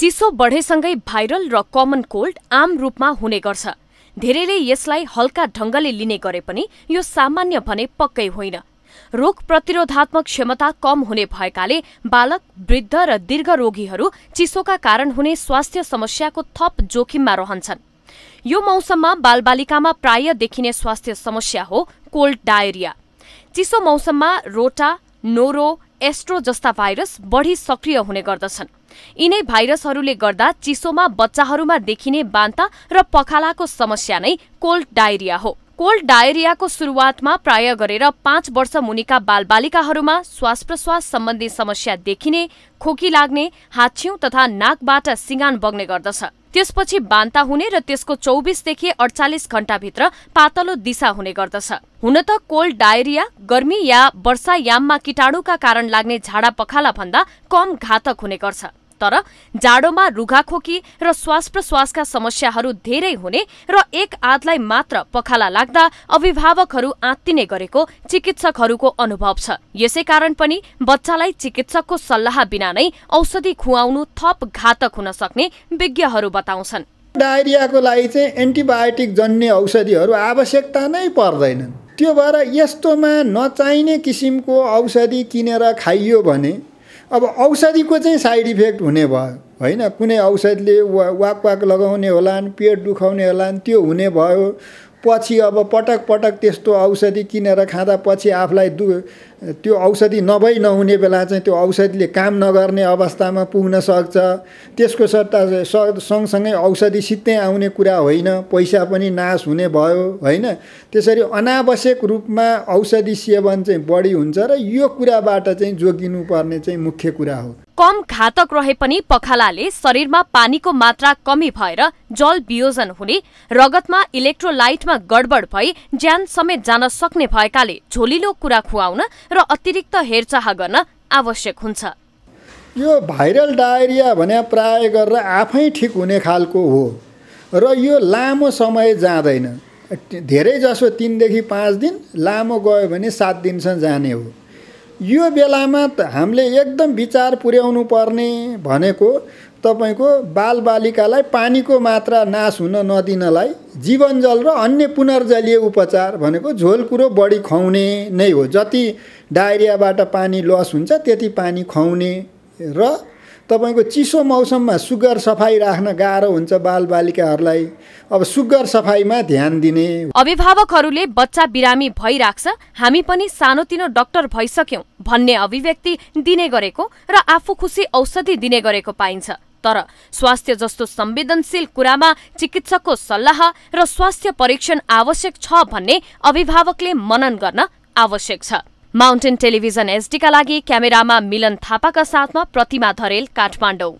चिसो बढेसँगै भाइरल र कमन कोल्ड आम रूपमा हुने गर्छ धेरैले यसलाई हल्का ढङ्गले लिने गरे पनि यो सामान्य भने पक्कै होइन रोग प्रतिरोधात्मक क्षमता कम हुने भएकाले बालक वृद्ध र दीर्घ रोगीहरू चिसोका कारण हुने स्वास्थ्य समस्याको थप जोखिममा रहन्छन् यो मौसममा बालबालिकामा प्राय देखिने स्वास्थ्य समस्या हो कोल्ड डायरिया चिसो मौसममा रोटा नोरो एस्ट्रो जस्ता भाइरस बढी सक्रिय हुने गर्दछन् यिनै भाइरसहरूले गर्दा चिसोमा बच्चाहरूमा देखिने बान्ता र पखालाको समस्या नै कोल्ड डायरिया हो कोल्ड डायरियाको सुरुवातमा प्राय गरेर पाँच वर्ष मुनिका बालबालिकाहरूमा श्वास प्रश्वास सम्बन्धी समस्या देखिने खोकी लाग्ने हाच्छिउ तथा नाकबाट सिँगान बग्ने गर्दछ त्यसपछि बान्ता हुने र त्यसको चौबिसदेखि अडचालिस घण्टाभित्र पातलो दिशा हुने गर्दछ हुन त कोल्ड डायरिया गर्मी या वर्षायाममा किटाणुका कारण लाग्ने झाडा पखाला भन्दा कम घातक हुने गर्छ तर जाडोमा रुघाखोकी र श्वास प्रश्वासका समस्याहरू धेरै हुने र एक आधलाई मात्र पखाला लाग्दा अभिभावकहरू आत्तिने गरेको चिकित्सकहरूको अनुभव छ यसैकारण पनि बच्चालाई चिकित्सकको सल्लाह बिना नै औषधि खुवाउनु थप घातक हुन सक्ने विज्ञहरू बताउँछन् डायरियाको लागि चाहिँ एन्टिबायोटिक जन्ने औषधिहरू आवश्यकता नै पर्दैनन् त्यो भएर यस्तोमा नचाहिने किसिमको औषधि किनेर खाइयो भने अब औषधिको चाहिँ साइड इफेक्ट हुने भयो होइन कुनै औषधले वा वाक वाक लगाउने होलान् पेट दुखाउने होलान् त्यो हुने भयो पछि अब पटक पटक त्यस्तो औषधि किनेर खाँदा पछि आफूलाई दु त्यो औषधि नभई नहुने बेला चाहिँ त्यो औषधिले काम नगर्ने अवस्थामा पुग्न सक्छ त्यसको सट्टा सँगसँगै औषधि सित्तै आउने कुरा होइन पैसा पनि नाश हुने भयो होइन त्यसरी अनावश्यक रूपमा औषधि सेवन चाहिँ बढी हुन्छ र यो कुराबाट चाहिँ जोगिनुपर्ने चाहिँ मुख्य कुरा हो कम घातक रहे पनि पखालाले शरीरमा पानीको मात्रा कमी भएर जल वियोजन हुने रगतमा इलेक्ट्रोलाइटमा गडबड भई ज्यान समेत जान सक्ने भएकाले झोलिलो कुरा खुवाउन र अतिरिक्त हेरचाह गर्न आवश्यक हुन्छ यो भाइरल डायरिया भने प्राय गरेर आफै ठिक हुने खालको हो र यो लामो समय जाँदैन धेरै जसो तिनदेखि पाँच दिन लामो गयो भने सात दिनसम्म जाने हो यो बेलामा त हामीले एकदम विचार पुर्याउनु पर्ने भनेको तपाईँको बालबालिकालाई पानीको मात्रा नाश हुन नदिनलाई जीवन जल र अन्य पुनर्जलीय उपचार भनेको झोल कुरो बढी खुवाउने नै हो जति डायरियाबाट पानी लस हुन्छ त्यति पानी खुवाउने र तपाईँको चिसो मौसममा सुगर सफाइ राख्न गाह्रो हुन्छ बालबालिकाहरूलाई अब सुगर सफाइमा ध्यान दिने अभिभावकहरूले बच्चा बिरामी भइराख्छ हामी पनि सानोतिनो डक्टर भइसक्यौँ भन्ने अभिव्यक्ति दिने गरेको र आफू खुसी औषधि दिने गरेको पाइन्छ तर स्वास्थ्य जस्तो संवेदनशील कुरामा चिकित्सकको सल्लाह र स्वास्थ्य परीक्षण आवश्यक छ भन्ने अभिभावकले मनन गर्न आवश्यक छ माउन्टेन टेलिभिजन एसडीका लागि क्यामेरामा मिलन थापाका साथमा प्रतिमा धरेल काठमाडौँ